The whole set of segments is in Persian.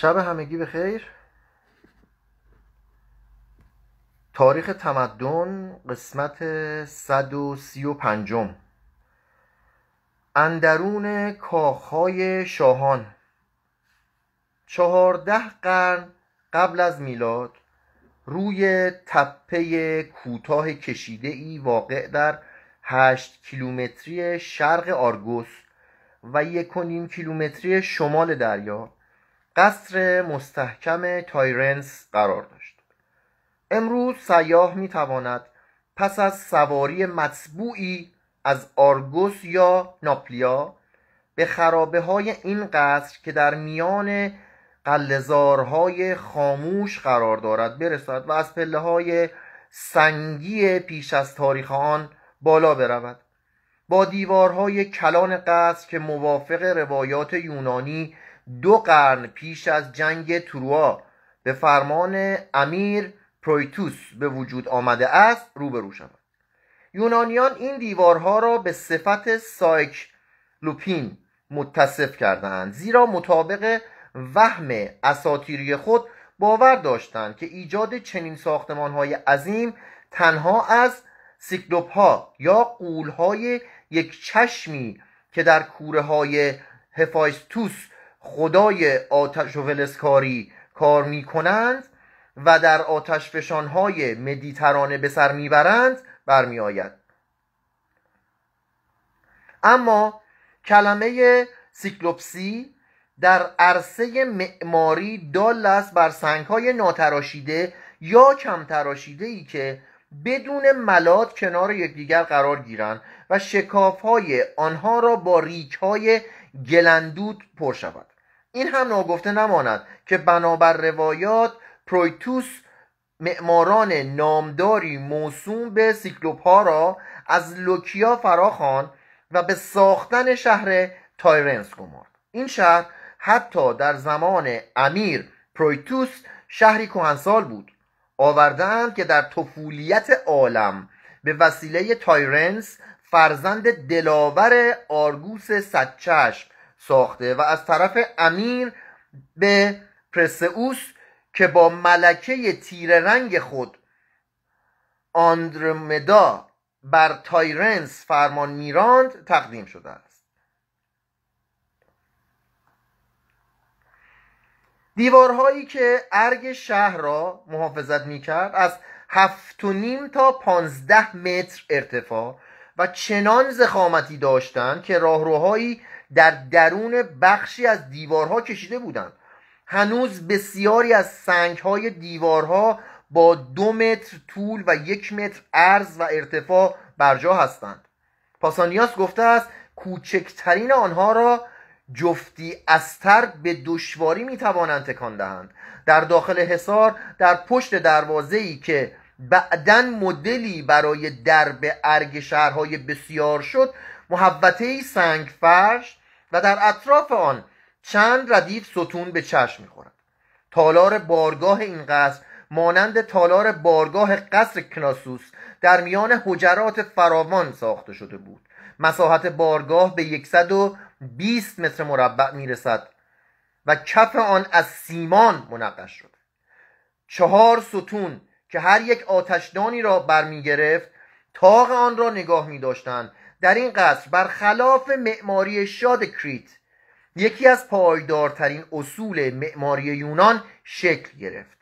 شب همگی به خیر تاریخ تمدن قسمت 135 اندرون کاخهای شاهان چهارده قرن قبل از میلاد روی تپه کوتاه کشیده ای واقع در هشت کیلومتری شرق آرگوس و یک کیلومتری شمال دریا قصر مستحکم تایرنس قرار داشت امروز سیاه می تواند پس از سواری مطبوعی از آرگوس یا ناپلیا به خرابه های این قصر که در میان قلزارهای خاموش قرار دارد برسد و از پله های سنگی پیش از تاریخ آن بالا برود با دیوارهای کلان قصر که موافق روایات یونانی دو قرن پیش از جنگ تروا به فرمان امیر پرویتوس به وجود آمده است روبرو شود یونانیان این دیوارها را به صفت سایک لوپین متصف کردند زیرا مطابق وهم اساتیری خود باور داشتند که ایجاد چنین های عظیم تنها از سیکلوپ ها یا قول های یک چشمی که در کوره های هفایستوس خدای آتش و ولسکاری کار میکنند و در آتش فشانهای مدیترانه به سر میبرند برمیآید اما کلمه سیکلوپسی در عرصه معماری دال است بر سنگهای ناتراشیده یا کم ای که بدون ملات کنار یکدیگر قرار گیرند و شکاف های آنها را با ریک های گلندود پر شود این هم ناگفته نماند که بنابر روایات پرویتوس معماران نامداری موسوم به سیکلوپا را از لوکیا فراخوان و به ساختن شهر تایرنس گمارد این شهر حتی در زمان امیر پرویتوس شهری کهنسال بود آوردهاند که در طفولیت عالم به وسیله تایرنس فرزند دلاور آرگوس صدچشم ساخته و از طرف امیر به پرسئوس که با ملکه تیره رنگ خود آندرمدا بر تایرنس فرمان میراند تقدیم شده است دیوارهایی که ارگ شهر را محافظت میکرد از هفت تا پانزده متر ارتفاع و چنان زخامتی داشتند که راهروهایی در درون بخشی از دیوارها کشیده بودند هنوز بسیاری از سنگهای دیوارها با دو متر طول و یک متر عرض و ارتفاع برجا هستند پاسانیاس گفته است کوچکترین آنها را جفتی استر به دشواری می توانند تکان دهند در داخل حصار در پشت دروازه ای که بعدا مدلی برای درب ارگ شهرهای بسیار شد محوطه سنگفرش، و در اطراف آن چند ردیف ستون به چشم میخورد تالار بارگاه این قصر مانند تالار بارگاه قصر کناسوس در میان حجرات فراوان ساخته شده بود مساحت بارگاه به 120 متر مربع میرسد و کف آن از سیمان منقش شده چهار ستون که هر یک آتشدانی را برمیگرفت تاق آن را نگاه می داشتند در این قصر برخلاف معماری شاد کریت یکی از پایدارترین اصول معماری یونان شکل گرفت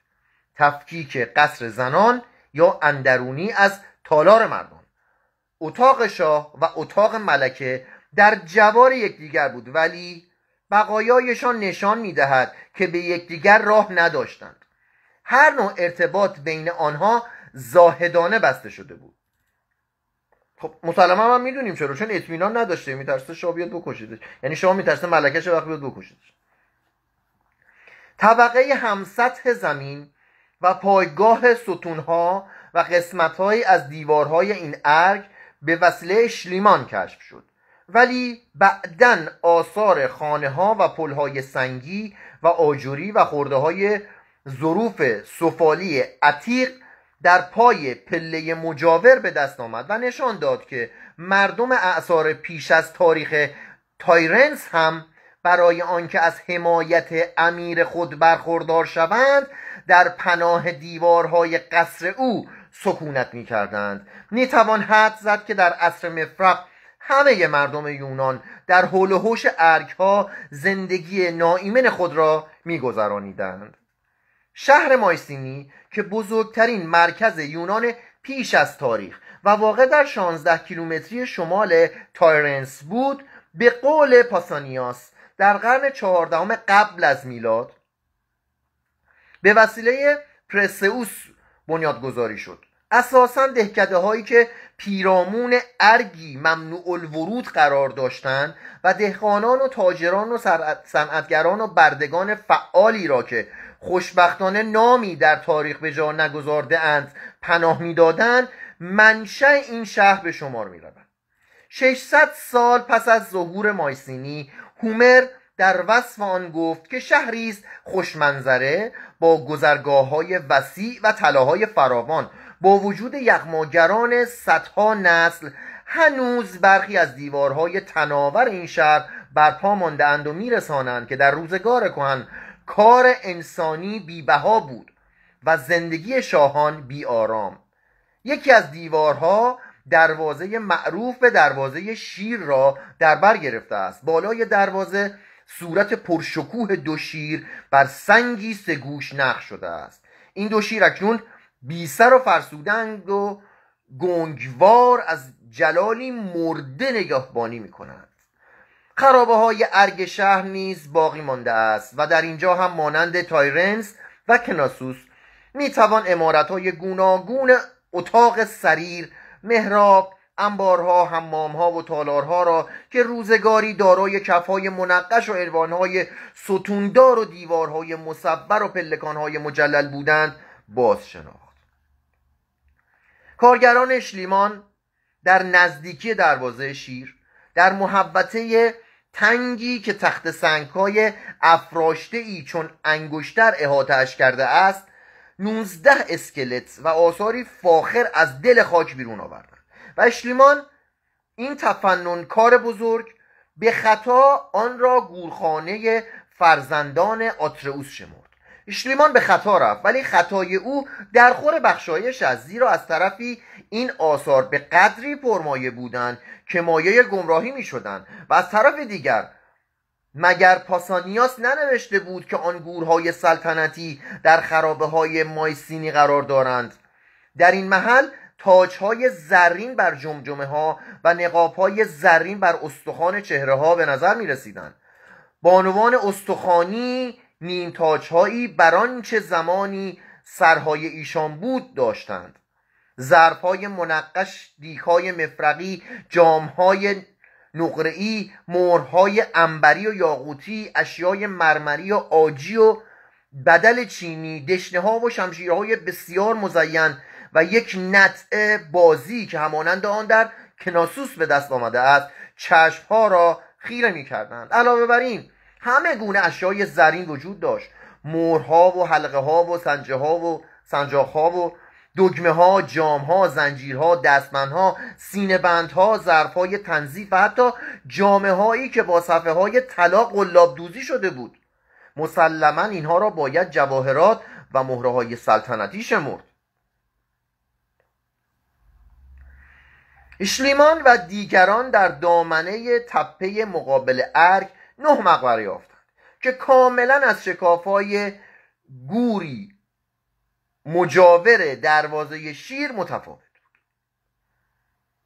تفکیک قصر زنان یا اندرونی از تالار مردان. اتاق شاه و اتاق ملکه در جوار یکدیگر بود ولی بقایایشان نشان میدهد که به یکدیگر راه نداشتند هر نوع ارتباط بین آنها زاهدانه بسته شده بود خب مسلما هم میدونیم چرا چون اطمینان نداشته میترسه شما بیاد بکشیدش یعنی شما میترسه ملکش وقت بیاد بکشیدش طبقه همسطح زمین و پایگاه ستونها و قسمتهایی از دیوارهای این ارگ به وسیله شلیمان کشف شد ولی بعدا آثار خانه ها و پلهای سنگی و آجوری و خورده های ظروف سفالی عتیق در پای پله مجاور به دست آمد و نشان داد که مردم اعثار پیش از تاریخ تایرنس هم برای آنکه از حمایت امیر خود برخوردار شوند در پناه دیوارهای قصر او سکونت می کردند می توان حد زد که در عصر مفرق همه مردم یونان در حول و حوش ارگها زندگی ناایمن خود را گذرانیدند شهر مایسینی که بزرگترین مرکز یونان پیش از تاریخ و واقع در 16 کیلومتری شمال تایرنس بود به قول پاسانیاس در قرن چهاردهم قبل از میلاد به وسیله پرسئوس بنیادگذاری شد اساسا دهکده هایی که پیرامون ارگی ممنوع الورود قرار داشتند و دهقانان و تاجران و صنعتگران و بردگان فعالی را که خوشبختانه نامی در تاریخ به جا نگذارده اند پناه میدادند منشأ این شهر به شمار می روند 600 سال پس از ظهور مایسینی هومر در وصف آن گفت که شهری است خوشمنظره با گذرگاه های وسیع و طلاهای فراوان با وجود یغماگران صدها نسل هنوز برخی از دیوارهای تناور این شهر برپا ماندهاند و میرسانند که در روزگار کهن کار انسانی بیبها بود و زندگی شاهان بی آرام یکی از دیوارها دروازه معروف به دروازه شیر را در بر گرفته است بالای دروازه صورت پرشکوه دو شیر بر سنگی گوش نخ شده است این دو شیر اکنون بی سر و فرسودنگ و گنگوار از جلالی مرده نگهبانی کنند خرابه های ارگ شهر نیز باقی مانده است و در اینجا هم مانند تایرنس و کناسوس میتوان امارت های گوناگون اتاق سریر مهراب انبارها، حمامها و تالارها را که روزگاری دارای کفهای منقش و اروانهای ستوندار و دیوارهای مصبر و پلکانهای مجلل بودند باز شناخت کارگران شلیمان در نزدیکی دروازه شیر در محبته تنگی که تخت سنگهای افراشته ای چون انگشتر احاطهاش کرده است نوزده اسکلت و آثاری فاخر از دل خاک بیرون آوردند و اشلیمان این کار بزرگ به خطا آن را گورخانه فرزندان آترئوس شمرد اشلیمان به خطا رفت ولی خطای او در خور بخشایش است زیرا از طرفی این آثار به قدری پرمایه بودند که مایه گمراهی می شدن و از طرف دیگر مگر پاسانیاس ننوشته بود که آن گورهای سلطنتی در خرابه های مایسینی قرار دارند در این محل تاجهای زرین بر جمجمه ها و نقابهای زرین بر استخوان چهره ها به نظر می رسیدن بانوان استخوانی نیم تاجهایی بر چه زمانی سرهای ایشان بود داشتند ظرفهای منقش دیکهای مفرقی جامهای نقرهای مهرهای انبری و یاقوتی اشیای مرمری و آجی و بدل چینی دشنه ها و شمشیرهای بسیار مزین و یک نطع بازی که همانند آن در کناسوس به دست آمده است چشم ها را خیره می کردند علاوه بر این همه گونه اشیای زرین وجود داشت مورها و حلقه ها و سنجه ها و سنجاخ ها و دگمه ها جام ها زنجیرها دستمن ها سینه بند ها ظرف های تنظیف و حتی جامه هایی که با صفحه های طلا قلاب دوزی شده بود مسلما اینها را باید جواهرات و مهره های سلطنتی شمرد اشلیمان و دیگران در دامنه تپه مقابل ارگ نه مقبره یافتند که کاملا از های گوری مجاور دروازه شیر متفاوت بود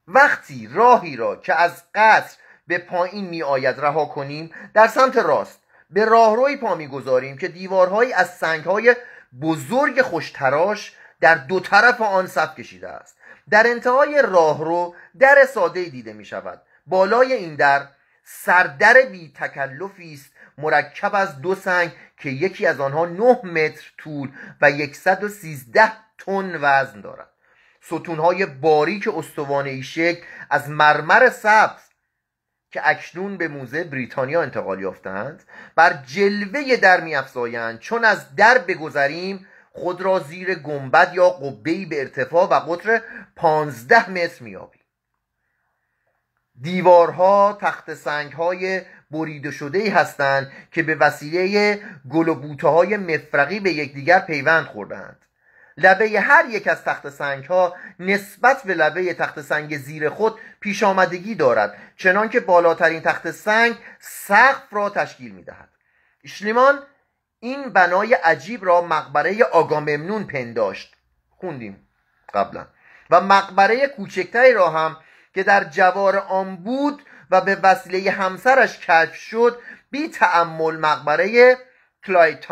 وقتی راهی را که از قصر به پایین می آید رها کنیم در سمت راست به راهروی پا می گذاریم که دیوارهایی از سنگهای بزرگ خوشتراش در دو طرف آن صف کشیده است در انتهای راهرو در ساده دیده می شود بالای این در سردر بی تکلفی است مرکب از دو سنگ که یکی از آنها 9 متر طول و 113 تن وزن دارد ستونهای باریک استوانه ای شکل از مرمر سبز که اکنون به موزه بریتانیا انتقال یافتند بر جلوه در افزایند. چون از در بگذریم خود را زیر گنبد یا قبهی به ارتفاع و قطر 15 متر مییابیم دیوارها تخت سنگ های بریده شده ای هستند که به وسیله گل و بوته های مفرقی به یکدیگر پیوند خوردند لبه هر یک از تخت سنگ ها نسبت به لبه تخت سنگ زیر خود پیش آمدگی دارد چنانکه بالاترین تخت سنگ سقف را تشکیل می دهد شلیمان این بنای عجیب را مقبره آگاممنون پنداشت خوندیم قبلا و مقبره کوچکتری را هم که در جوار آن بود و به وسیله همسرش کشف شد بی تعمل مقبره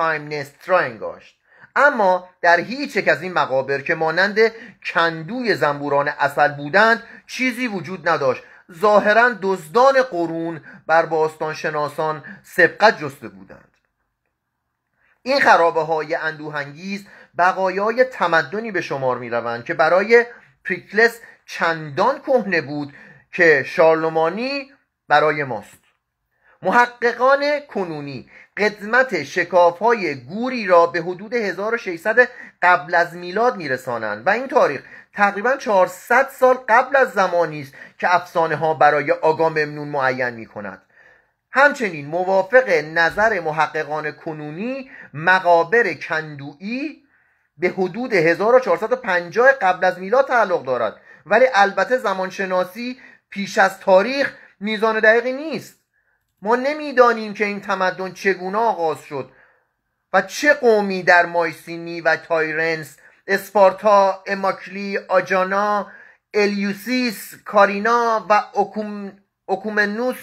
نست را انگاشت اما در هیچ یک از این مقابر که مانند کندوی زنبوران اصل بودند چیزی وجود نداشت ظاهرا دزدان قرون بر باستان شناسان سبقت جسته بودند این خرابه های اندوهنگیز بقایای تمدنی به شمار می روند که برای پریکلس چندان کهنه بود که شارلمانی برای ماست محققان کنونی قدمت شکاف های گوری را به حدود 1600 قبل از میلاد میرسانند و این تاریخ تقریبا 400 سال قبل از زمانی است که افسانه ها برای آگا ممنون معین می کند همچنین موافق نظر محققان کنونی مقابر کندویی به حدود 1450 قبل از میلاد تعلق دارد ولی البته زمانشناسی پیش از تاریخ میزان دقیقی نیست ما نمیدانیم که این تمدن چگونه آغاز شد و چه قومی در مایسینی و تایرنس اسپارتا، اماکلی، آجانا، الیوسیس، کارینا و اکومنوس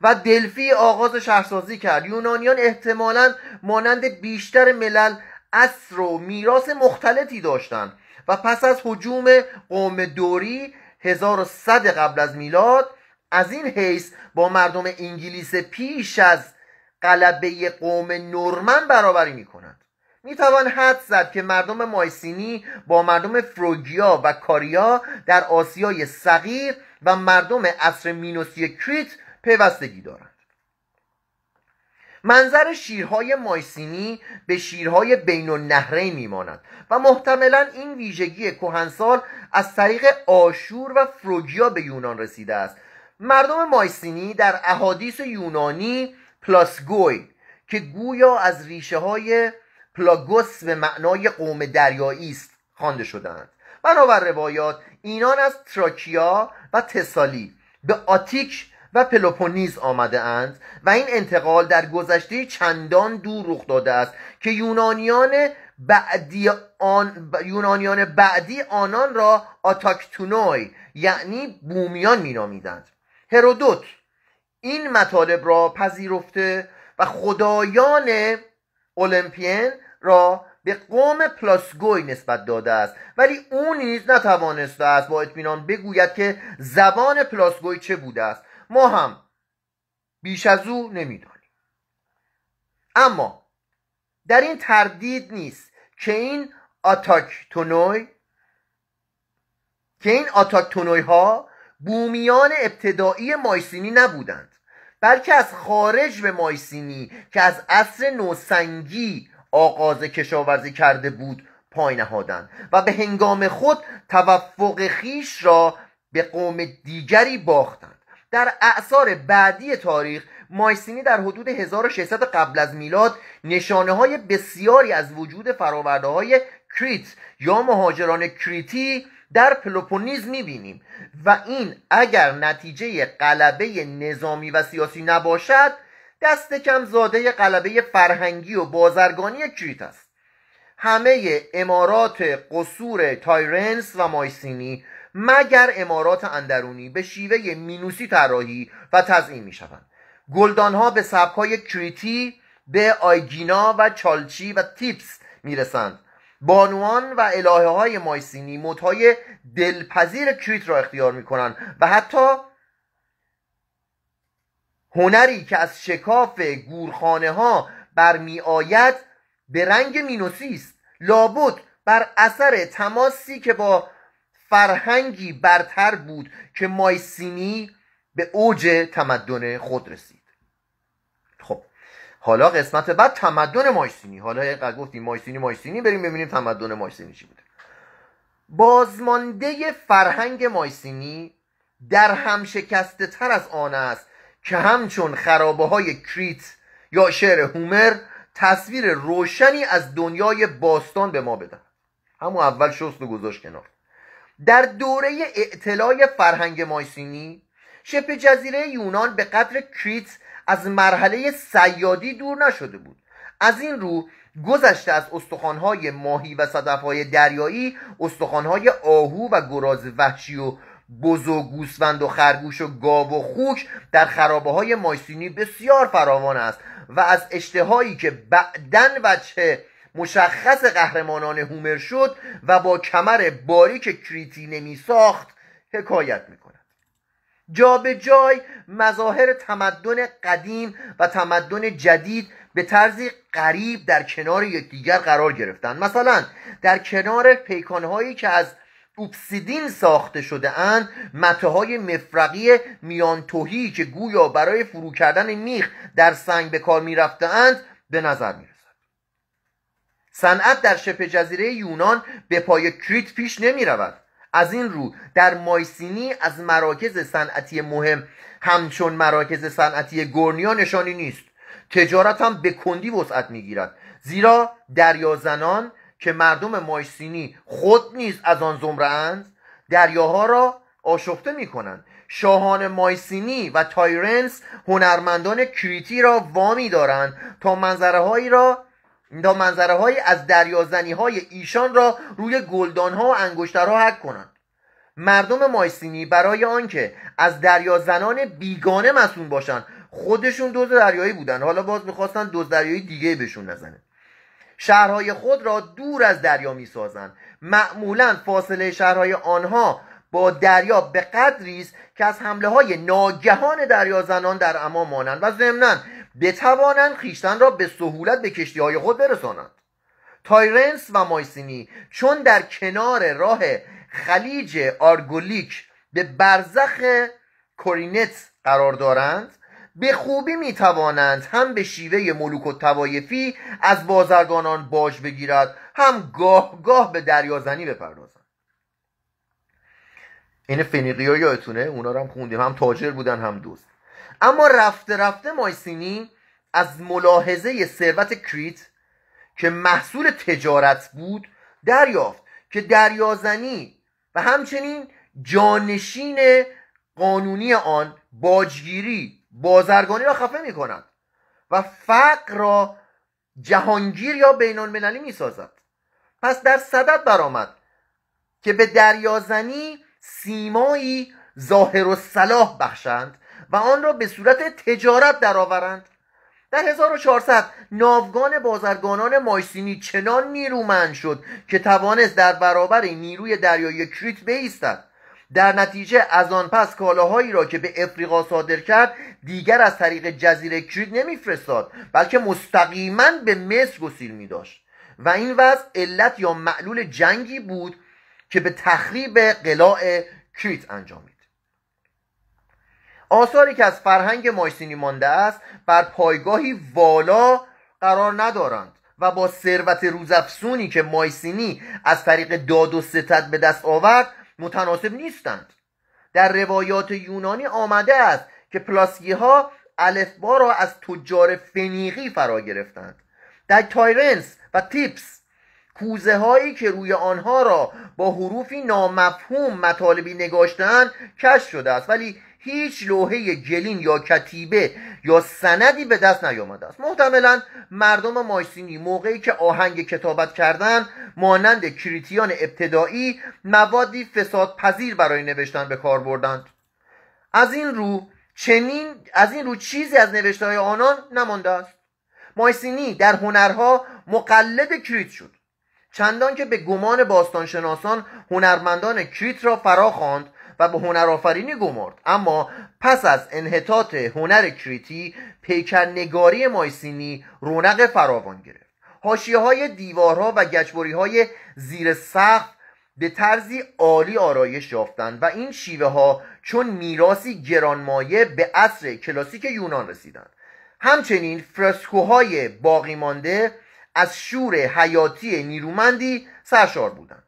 و دلفی آغاز شهرسازی کرد یونانیان احتمالا مانند بیشتر ملل اصر و میراث مختلفی داشتند و پس از حجوم قوم دوری 1100 قبل از میلاد از این حیث با مردم انگلیس پیش از قلبه قوم نورمن برابری می کنند می توان حد زد که مردم مایسینی با مردم فروگیا و کاریا در آسیای صغیر و مردم عصر مینوسی کریت پیوستگی دارند منظر شیرهای مایسینی به شیرهای بین نهره میماند و محتملا این ویژگی کهنسال از طریق آشور و فروگیا به یونان رسیده است مردم مایسینی در احادیث یونانی پلاسگوی که گویا از ریشه های پلاگوس به معنای قوم دریایی است خوانده شدهاند بنابر روایات اینان از تراکیا و تسالی به آتیک و پلوپونیز آمده اند و این انتقال در گذشته چندان دور رخ داده است که یونانیان بعدی آن یونانیان بعدی آنان را آتاکتونوی یعنی بومیان مینامیدند هرودوت این مطالب را پذیرفته و خدایان اولمپین را به قوم پلاسگوی نسبت داده است ولی او نیز نتوانسته است با اطمینان بگوید که زبان پلاسگوی چه بوده است ما هم بیش از او نمیدانیم اما در این تردید نیست که این آتاکتونوی که این آتاکتونوی ها بومیان ابتدایی مایسینی نبودند بلکه از خارج به مایسینی که از عصر نوسنگی آغاز کشاورزی کرده بود پای نهادند و به هنگام خود توفق خیش را به قوم دیگری باختند در اعثار بعدی تاریخ مایسینی در حدود 1600 قبل از میلاد نشانه های بسیاری از وجود فراورده های کریت یا مهاجران کریتی در پلوپونیز میبینیم و این اگر نتیجه قلبه نظامی و سیاسی نباشد دست کم زاده قلبه فرهنگی و بازرگانی کریت است همه امارات قصور تایرنس و مایسینی مگر امارات اندرونی به شیوه مینوسی طراحی و تزئین میشوند گلدانها به سبکهای کریتی به آیگینا و چالچی و تیپس میرسند بانوان و الهه های مایسینی مدهای دلپذیر کریت را اختیار می کنند و حتی هنری که از شکاف گورخانه ها برمی آید به رنگ مینوسی است لابد بر اثر تماسی که با فرهنگی برتر بود که مایسینی به اوج تمدن خود رسید خب حالا قسمت بعد تمدن مایسینی حالا گفتیم مایسینی مایسینی بریم ببینیم تمدن مایسینی چی بوده بازمانده فرهنگ مایسینی در هم شکسته تر از آن است که همچون خرابه های کریت یا شعر هومر تصویر روشنی از دنیای باستان به ما بده همون اول شست و گذاشت کنار در دوره اعتلای فرهنگ مایسینی شبه جزیره یونان به قدر کریت از مرحله سیادی دور نشده بود از این رو گذشته از استخوانهای ماهی و صدفهای دریایی استخوانهای آهو و گراز وحشی و بز و گوسفند و خرگوش و گاو و خوک در خرابه های مایسینی بسیار فراوان است و از اشتهایی که بعدن چه مشخص قهرمانان هومر شد و با کمر باریک کریتی نمی ساخت حکایت می کند جا به جای مظاهر تمدن قدیم و تمدن جدید به طرزی قریب در کنار یکدیگر قرار گرفتند مثلا در کنار پیکانهایی که از اوبسیدین ساخته شده اند مته های مفرقی میانتوهی که گویا برای فرو کردن میخ در سنگ به کار می به نظر می صنعت در شبه جزیره یونان به پای کریت پیش نمی رود از این رو در مایسینی از مراکز صنعتی مهم همچون مراکز صنعتی گورنیا نشانی نیست تجارت هم به کندی وسعت گیرد. زیرا دریا زنان که مردم مایسینی خود نیز از آن زمرهاند دریاها را آشفته می کنند شاهان مایسینی و تایرنس هنرمندان کریتی را وامی دارند تا هایی را تا منظره های از دریازنی های ایشان را روی گلدان ها و ها حک کنند مردم مایسینی برای آنکه از دریازنان بیگانه مسئول باشند خودشون دوز دریایی بودند حالا باز میخواستن دوز دریایی دیگه بهشون نزنه شهرهای خود را دور از دریا میسازند معمولا فاصله شهرهای آنها با دریا به قدری است که از حمله های ناگهان دریازنان در اما مانند و ضمنا بتوانند خیشتن را به سهولت به کشتی های خود برسانند تایرنس و مایسینی چون در کنار راه خلیج آرگولیک به برزخ کورینت قرار دارند به خوبی می توانند هم به شیوه ملوک و توایفی از بازرگانان باش بگیرد هم گاه گاه به دریازنی بپردازند این فنیقی ها اونا هم خوندیم هم تاجر بودن هم دوست اما رفته رفته مایسینی از ملاحظه ثروت کریت که محصول تجارت بود دریافت که دریازنی و همچنین جانشین قانونی آن باجگیری بازرگانی را خفه می کند و فقر را جهانگیر یا بین المللی می سازد پس در صدد برآمد که به دریازنی سیمایی ظاهر و صلاح بخشند و آن را به صورت تجارت درآورند در 1400 ناوگان بازرگانان مایسینی چنان نیرومند شد که توانست در برابر نیروی دریایی کریت بایستد در نتیجه از آن پس کالاهایی را که به افریقا صادر کرد دیگر از طریق جزیره کریت نمیفرستاد بلکه مستقیما به مصر گسیل می داشت و این وضع علت یا معلول جنگی بود که به تخریب قلاع کریت انجام آثاری که از فرهنگ مایسینی مانده است بر پایگاهی والا قرار ندارند و با ثروت روزافسونی که مایسینی از طریق داد و ستد به دست آورد متناسب نیستند در روایات یونانی آمده است که پلاسکی ها الفبا را از تجار فنیقی فرا گرفتند در تایرنس و تیپس کوزه هایی که روی آنها را با حروفی نامفهوم مطالبی نگاشتند کش شده است ولی هیچ لوحه جلین یا کتیبه یا سندی به دست نیامده است محتملا مردم مایسینی موقعی که آهنگ کتابت کردن مانند کریتیان ابتدایی موادی فساد پذیر برای نوشتن به کار بردند از این رو چنین از این رو چیزی از نوشته های آنان نمانده است مایسینی در هنرها مقلد کریت شد چندان که به گمان باستانشناسان هنرمندان کریت را فرا خواند و به هنرآفرینی گمارد اما پس از انحطاط هنر کریتی پیکرنگاری مایسینی رونق فراوان گرفت حاشیه های دیوارها و گچبری های زیر سقف به طرزی عالی آرایش یافتند و این شیوه ها چون میراسی گرانمایه به عصر کلاسیک یونان رسیدند همچنین فرسکوهای باقی مانده از شور حیاتی نیرومندی سرشار بودند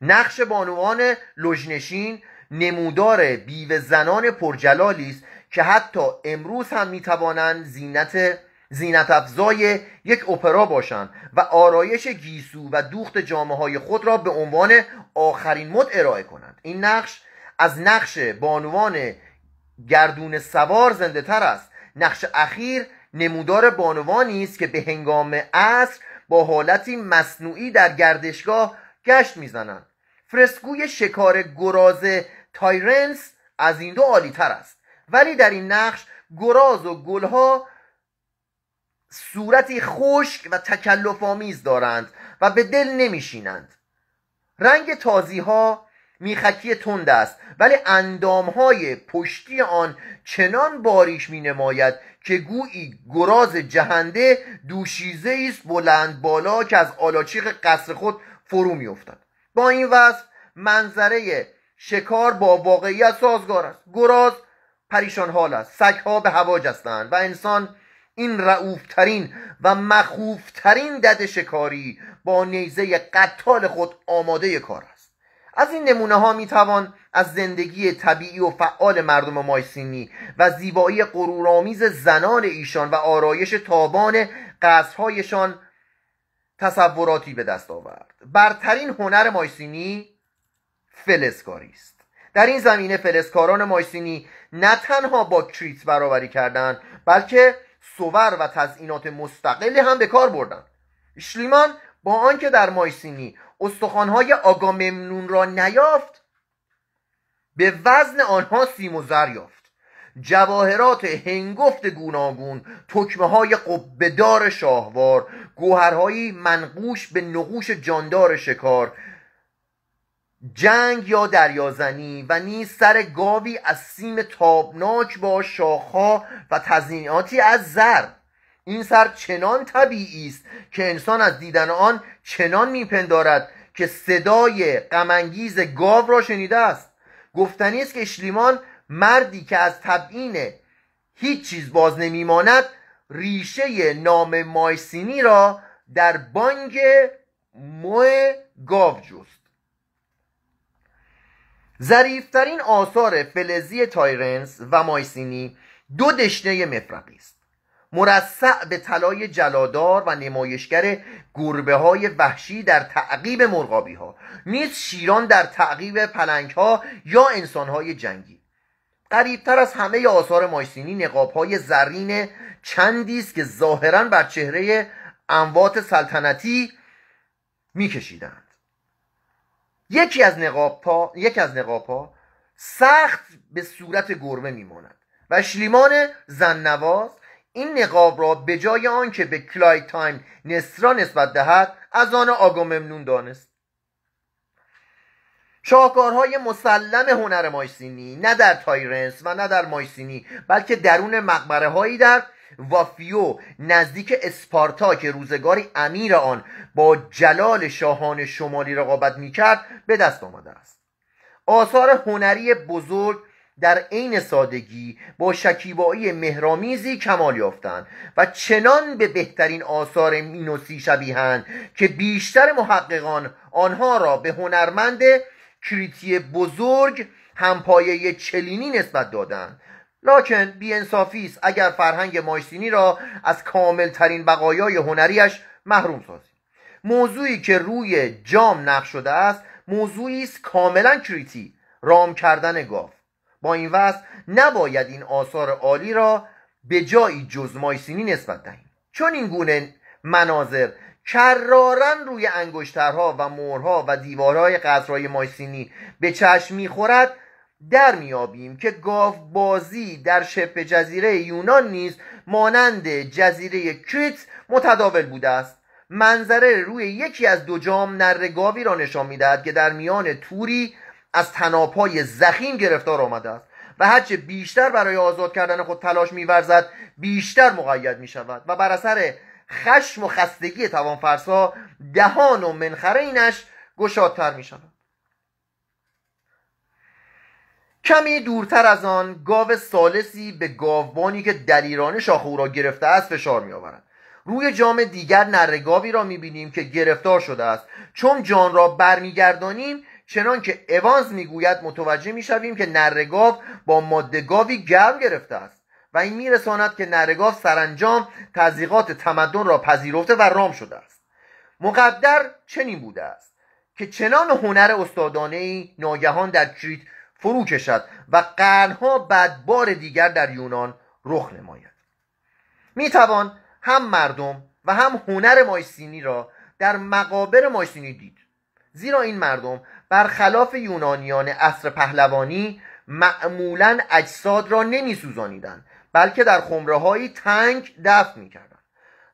نقش بانوان لجنشین نمودار بیوه زنان پرجلالی است که حتی امروز هم میتوانند زینت زینت افزای یک اپرا باشند و آرایش گیسو و دوخت جامعه های خود را به عنوان آخرین مد ارائه کنند این نقش از نقش بانوان گردون سوار زنده تر است نقش اخیر نمودار بانوانی است که به هنگام عصر با حالتی مصنوعی در گردشگاه گشت میزنند فرسکوی شکار گراز تایرنس از این دو عالی تر است ولی در این نقش گراز و گلها صورتی خشک و تکلف آمیز دارند و به دل نمیشینند رنگ تازی ها میخکی تند است ولی اندام های پشتی آن چنان باریش می نماید که گویی گراز جهنده دوشیزه است بلند بالا که از آلاچیق قصر خود فرو میافتد با این وصف منظره شکار با واقعیت سازگار است گراز پریشان حال است ها به هواج هستند و انسان این رعوفترین و مخوفترین دد شکاری با نیزه قتال خود آماده کار است از این نمونه ها می توان از زندگی طبیعی و فعال مردم مایسینی و زیبایی غرورآمیز زنان ایشان و آرایش تابان قصرهایشان تصوراتی به دست آورد برترین هنر مایسینی فلسکاری است در این زمینه فلسکاران مایسینی نه تنها با کریت برابری کردند بلکه سوور و تزئینات مستقلی هم به کار بردند شلیمان با آنکه در مایسینی استخوانهای آگاممنون را نیافت به وزن آنها سیم و زر یافت جواهرات هنگفت گوناگون تکمه های قبدار شاهوار گوهرهایی منقوش به نقوش جاندار شکار جنگ یا دریازنی و نیز سر گاوی از سیم تابناک با شاخها و تزیناتی از زر این سر چنان طبیعی است که انسان از دیدن آن چنان میپندارد که صدای غمانگیز گاو را شنیده است گفتنی است که اشلیمان مردی که از تبعین هیچ چیز باز نمیماند ریشه نام مایسینی را در بانگ مو گاو جست ظریفترین آثار فلزی تایرنس و مایسینی دو دشنه مفرقی است مرصع به طلای جلادار و نمایشگر گربه های وحشی در تعقیب مرغابی ها نیز شیران در تعقیب پلنگ ها یا انسان های جنگی قریبتر از همه آثار مایسینی نقاب های زرین چندی است که ظاهرا بر چهره اموات سلطنتی میکشیدند یکی از نقاب یک از نقاب سخت به صورت گربه میماند و شلیمان زننواز این نقاب را به جای که به کلای تایم نسرا نسبت دهد از آن آگاممنون دانست شاهکارهای مسلم هنر مایسینی نه در تایرنس و نه در مایسینی بلکه درون مقبره هایی در وافیو نزدیک اسپارتا که روزگاری امیر آن با جلال شاهان شمالی رقابت میکرد به دست آمده است آثار هنری بزرگ در عین سادگی با شکیبایی مهرامیزی کمال یافتند و چنان به بهترین آثار مینوسی شبیهند که بیشتر محققان آنها را به هنرمند کریتی بزرگ همپایه چلینی نسبت دادن لاکن بیانصافی است اگر فرهنگ مایسینی را از کاملترین بقایای هنریش محروم سازیم موضوعی که روی جام نقش شده است موضوعی است کاملا کریتی رام کردن گاف با این وصف نباید این آثار عالی را به جایی جز مایسینی نسبت دهیم چون این گونه مناظر کرارن روی انگشترها و مورها و دیوارهای قصرهای مایسینی به چشم میخورد در میابیم که گاف بازی در شبه جزیره یونان نیز مانند جزیره کریت متداول بوده است منظره روی یکی از دو جام نر گاوی را نشان میدهد که در میان توری از تناپای زخیم گرفتار آمده است و هرچه بیشتر برای آزاد کردن خود تلاش میورزد بیشتر مقید میشود و بر اثر خشم و خستگی فرسا دهان و منخرینش گشادتر می شود کمی دورتر از آن گاو سالسی به گاوبانی که دلیرانه شاخه او را گرفته است فشار می آورد روی جام دیگر نرگاوی را می بینیم که گرفتار شده است چون جان را برمیگردانیم چنان که اوانز گوید متوجه می شویم که نرگاو با ماده گاوی گرم گرفته است و این میرساند که نرگاف سرانجام تزیقات تمدن را پذیرفته و رام شده است مقدر چنین بوده است که چنان هنر استادانه ای ناگهان در کریت فرو کشد و قرنها بعد بار دیگر در یونان رخ نماید میتوان هم مردم و هم هنر مایسینی را در مقابر مایسینی دید زیرا این مردم برخلاف یونانیان اصر پهلوانی معمولا اجساد را نمی سوزانیدن بلکه در خمره تنگ دفن میکردند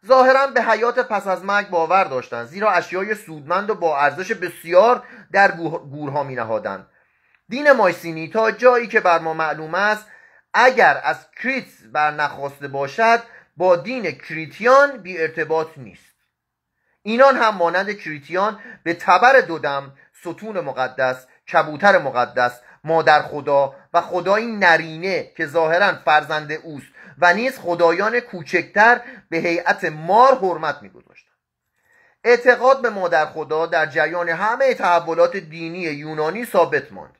ظاهرا به حیات پس از مرگ باور داشتند زیرا اشیای سودمند و با ارزش بسیار در گورها می نهادند دین مایسینی تا جایی که بر ما معلوم است اگر از کریتس بر نخواسته باشد با دین کریتیان بی ارتباط نیست اینان هم مانند کریتیان به تبر دودم ستون مقدس کبوتر مقدس مادر خدا و خدای نرینه که ظاهرا فرزند اوست و نیز خدایان کوچکتر به هیئت مار حرمت میگذاشت اعتقاد به مادر خدا در جریان همه تحولات دینی یونانی ثابت ماند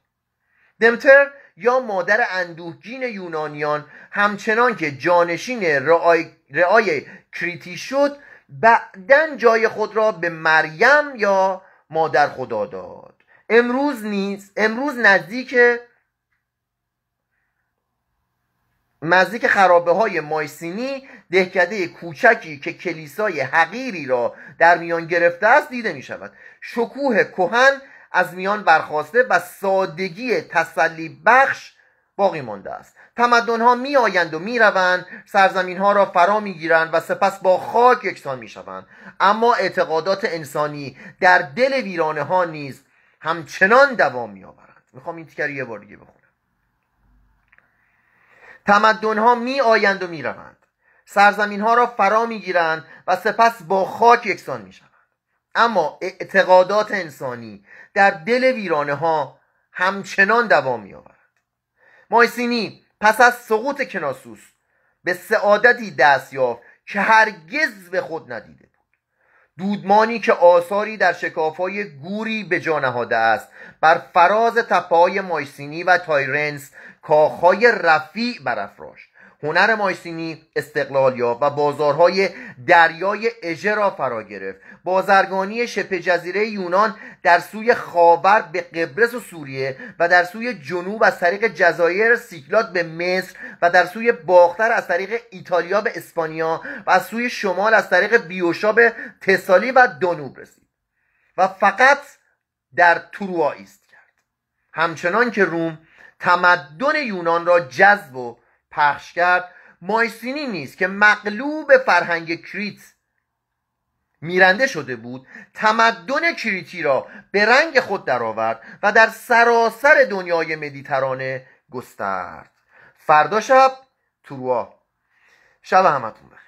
دمتر یا مادر اندوهگین یونانیان همچنان که جانشین رعای, رعای کریتی شد بعدن جای خود را به مریم یا مادر خدا داد امروز نیز، امروز نزدیک نزدیک خرابه های مایسینی دهکده کوچکی که کلیسای حقیری را در میان گرفته است دیده می شود شکوه کوهن از میان برخواسته و سادگی تسلی بخش باقی مانده است تمدن ها می آیند و می روند سرزمین ها را فرا می گیرند و سپس با خاک یکسان می شوند اما اعتقادات انسانی در دل ویرانه ها نیست همچنان دوام آورد. میخوام این تیکر یه بار دیگه بخونم تمدن ها می آیند و می روند سرزمین ها را فرا می گیرند و سپس با خاک یکسان می شوند اما اعتقادات انسانی در دل ویرانه ها همچنان دوام می آورد مایسینی پس از سقوط کناسوس به سعادتی دست یافت که هرگز به خود ندیده دودمانی که آثاری در شکافهای گوری به جا نهاده است بر فراز تپای مایسینی و تایرنس کاخهای رفیع برافراشت هنر مایسینی استقلال یافت و بازارهای دریای اژه را فرا گرفت بازرگانی شبه جزیره یونان در سوی خاور به قبرس و سوریه و در سوی جنوب از طریق جزایر سیکلات به مصر و در سوی باختر از طریق ایتالیا به اسپانیا و از سوی شمال از طریق بیوشا به تسالی و دانوب رسید و فقط در توروا ایست کرد همچنان که روم تمدن یونان را جذب و پخش کرد مایسینی نیست که مغلوب فرهنگ کریت میرنده شده بود تمدن کریتی را به رنگ خود درآورد و در سراسر دنیای مدیترانه گسترد فردا شب تروا شب همتون